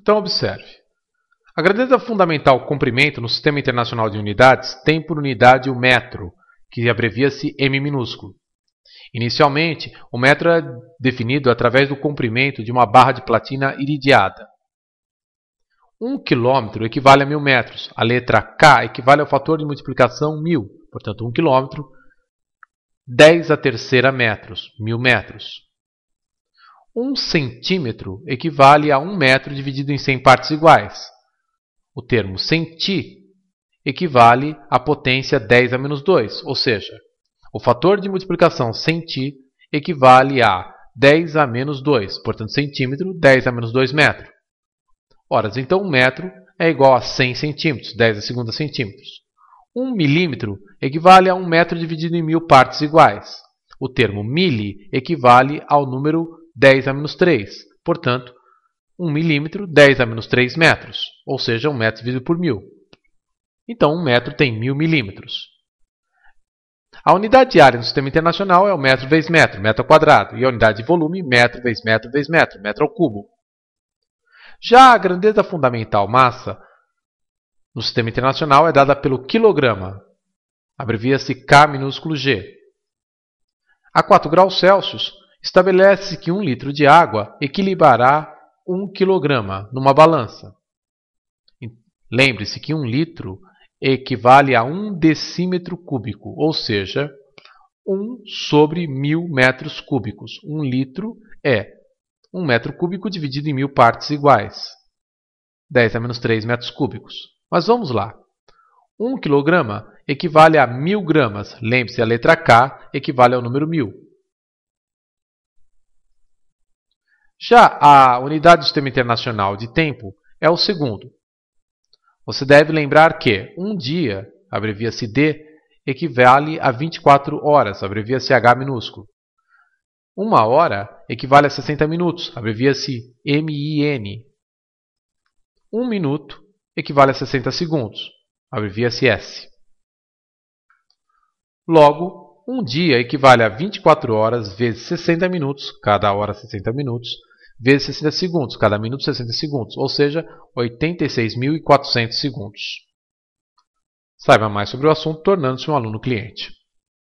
Então observe. A grandeza fundamental comprimento no Sistema Internacional de Unidades tem por unidade o metro, que abrevia-se m minúsculo. Inicialmente, o metro é definido através do comprimento de uma barra de platina iridiada. Um quilômetro equivale a mil metros. A letra K equivale ao fator de multiplicação mil, portanto, um quilômetro, 10 a terceira metros, mil metros um centímetro equivale a um metro dividido em 100 partes iguais. O termo senti equivale à potência 10 a menos 2, ou seja, o fator de multiplicação senti equivale a 10 a menos 2, portanto centímetro, 10 a menos 2 metro. Ora, então um metro é igual a 100 centímetros, 10 a segunda centímetros. Um milímetro equivale a um metro dividido em mil partes iguais. O termo mili equivale ao número 10 a menos 3. Portanto, 1 milímetro, 10 a menos 3 metros, ou seja, 1 metro dividido por 1.000. Então, 1 metro tem 1.000 milímetros. A unidade de área no sistema internacional é o metro vezes metro, metro ao quadrado, e a unidade de volume, metro vezes metro vezes metro, metro ao cubo. Já a grandeza fundamental massa no sistema internacional é dada pelo quilograma, abrevia-se K minúsculo G. A 4 graus Celsius, Estabelece que um litro de água equilibrará um quilograma numa balança. Lembre-se que um litro equivale a um decímetro cúbico, ou seja, um sobre mil metros cúbicos. Um litro é um metro cúbico dividido em mil partes iguais. 10 a menos 3 metros cúbicos. Mas vamos lá. Um quilograma equivale a mil gramas. Lembre-se, a letra K equivale ao número mil. Já a unidade do Sistema Internacional de Tempo é o segundo. Você deve lembrar que um dia, abrevia-se D, equivale a 24 horas, abrevia-se H minúsculo. Uma hora equivale a 60 minutos, abrevia-se MIN. Um minuto equivale a 60 segundos, abrevia-se S. Logo, um dia equivale a 24 horas vezes 60 minutos, cada hora 60 minutos, vezes 60 segundos, cada minuto 60 segundos, ou seja, 86.400 segundos. Saiba mais sobre o assunto tornando-se um aluno cliente.